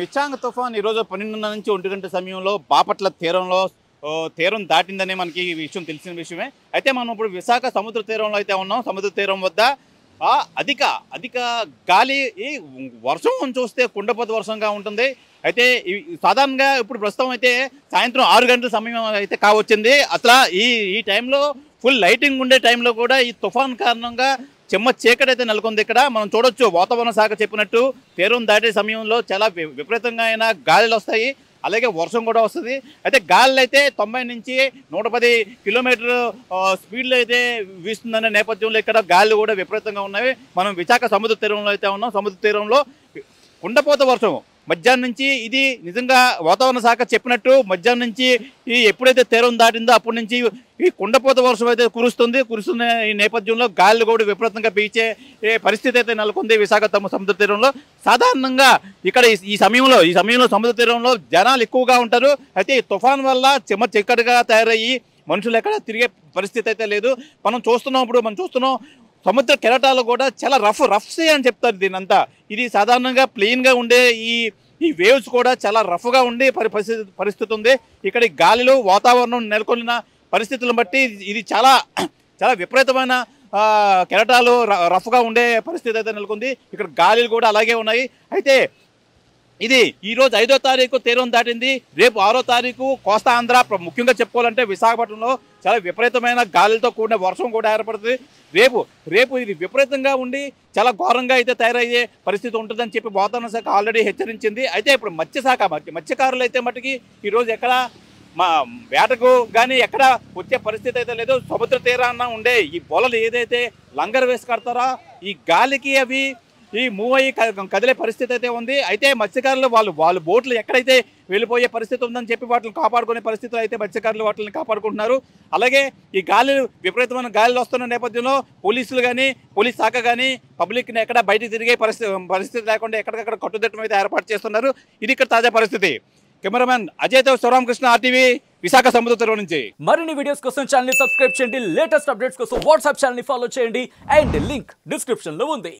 మిచాంగ్ తుఫాన్ ఈరోజు పన్నెండున్నర నుంచి ఒంటి గంట సమయంలో బాపట్ల తీరంలో తీరం దాటిందనే మనకి ఈ విషయం తెలిసిన విషయమే అయితే మనం ఇప్పుడు విశాఖ సముద్ర తీరంలో అయితే ఉన్నాం సముద్ర తీరం వద్ద అధిక అధిక గాలి వర్షం చూస్తే కుండపోత వర్షంగా ఉంటుంది అయితే సాధారణంగా ఇప్పుడు ప్రస్తుతం అయితే సాయంత్రం ఆరు గంటల సమయం అయితే కావచ్చింది అట్లా ఈ ఈ టైంలో ఫుల్ లైటింగ్ ఉండే టైంలో కూడా ఈ తుఫాన్ కారణంగా చెమ్మ చీకటైతే నెలకొంది ఇక్కడ మనం చూడొచ్చు వాతావరణ శాఖ చెప్పినట్టు తీరం దాటే సమయంలో చాలా విపరీతంగా అయినా గాలిలు వస్తాయి అలాగే వర్షం కూడా వస్తుంది అయితే గాలి అయితే తొంభై నుంచి నూట పది కిలోమీటర్ స్పీడ్లో అయితే వీస్తుందనే నేపథ్యంలో ఇక్కడ గాలి కూడా విపరీతంగా ఉన్నాయి మనం విశాఖ సముద్ర తీరంలో అయితే ఉన్నాం సముద్ర తీరంలో కుండపోత వర్షం మధ్యాహ్నం నుంచి ఇది నిజంగా వాతావరణ శాఖ చెప్పినట్టు మధ్యాహ్నం నుంచి ఈ ఎప్పుడైతే తీరం దాటిందో అప్పటి నుంచి ఈ కుండపోత వర్షం అయితే కురుస్తుంది కురుస్తున్న ఈ నేపథ్యంలో గాలి కూడా విపరీతంగా పీల్చే పరిస్థితి అయితే నెలకొంది విశాఖ సముద్ర తీరంలో సాధారణంగా ఇక్కడ ఈ సమయంలో ఈ సమయంలో సముద్ర తీరంలో జనాలు ఎక్కువగా ఉంటారు అయితే ఈ తుఫాన్ వల్ల చెమ చిక్కటిగా తయారయ్యి మనుషులు ఎక్కడ తిరిగే పరిస్థితి అయితే లేదు మనం చూస్తున్నాం ఇప్పుడు మనం చూస్తున్నాం సముద్ర కెరటాలు కూడా చాలా రఫ్ రఫ్ సే అని చెప్తారు దీనంతా ఇది సాధారణంగా ప్లెయిన్గా ఉండే ఈ ఈ వేవ్స్ కూడా చాలా రఫ్గా ఉండే పరిస్థితి పరిస్థితి ఉంది ఇక్కడ గాలిలో వాతావరణం నెలకొన్న పరిస్థితులను బట్టి ఇది చాలా చాలా విపరీతమైన కెరటాలు రఫ్గా ఉండే పరిస్థితి అయితే నెలకొంది ఇక్కడ గాలిలు కూడా అలాగే ఉన్నాయి అయితే ఇది ఈ రోజు ఐదో తారీఖు తీరం దాటింది రేపు ఆరో తారీఖు కోస్తా ఆంధ్ర ముఖ్యంగా చెప్పుకోవాలంటే విశాఖపట్నంలో చాలా విపరీతమైన గాలితో కూడిన వర్షం కూడా ఏర్పడుతుంది రేపు రేపు ఇది విపరీతంగా ఉండి చాలా ఘోరంగా అయితే తయారయ్యే పరిస్థితి ఉంటుందని చెప్పి వాతావరణ శాఖ ఆల్రెడీ హెచ్చరించింది అయితే ఇప్పుడు మత్స్యశాఖ మత్స్యకారులు అయితే మటుకి ఈరోజు ఎక్కడ మా వేటకు కానీ ఎక్కడ వచ్చే పరిస్థితి అయితే లేదు సముద్ర తీరాన ఉండే ఈ బొలలు ఏదైతే లంగర్ వేసి కడతారో ఈ గాలికి అవి ఈ మూవ్ అయ్యి కదిలే పరిస్థితి అయితే ఉంది అయితే మత్స్యకారులు వాళ్ళు వాళ్ళు బోట్లు ఎక్కడైతే వెళ్ళిపోయే పరిస్థితి ఉందని చెప్పి వాటిని కాపాడుకునే పరిస్థితులు అయితే మత్స్యకారులు వాటిని కాపాడుకుంటున్నారు అలాగే ఈ గాలి విపరీతమైన గాలిలు వస్తున్న నేపథ్యంలో పోలీసులు కానీ పోలీస్ శాఖ కానీ పబ్లిక్ని ఎక్కడ బయట తిరిగే పరిస్థితి పరిస్థితి లేకుండా ఎక్కడికక్కడ కట్టుదిట్టం అయితే ఏర్పాటు చేస్తున్నారు ఇది ఇక్కడ తాజా పరిస్థితి కెమెరామెన్ అజయ్ దేవ్ శివరామకృష్ణ ఆర్టీవీ విశాఖ సముద్రం నుంచి మరిన్ని వీడియోస్ కోసం ఛానల్ సబ్స్క్రైబ్ చేయండి లేటెస్ట్ అప్డేట్స్ కోసం వాట్సాప్ ఛానల్ ఫాలో చేయండి అండ్ లింక్ డిస్క్రిప్షన్ లో ఉంది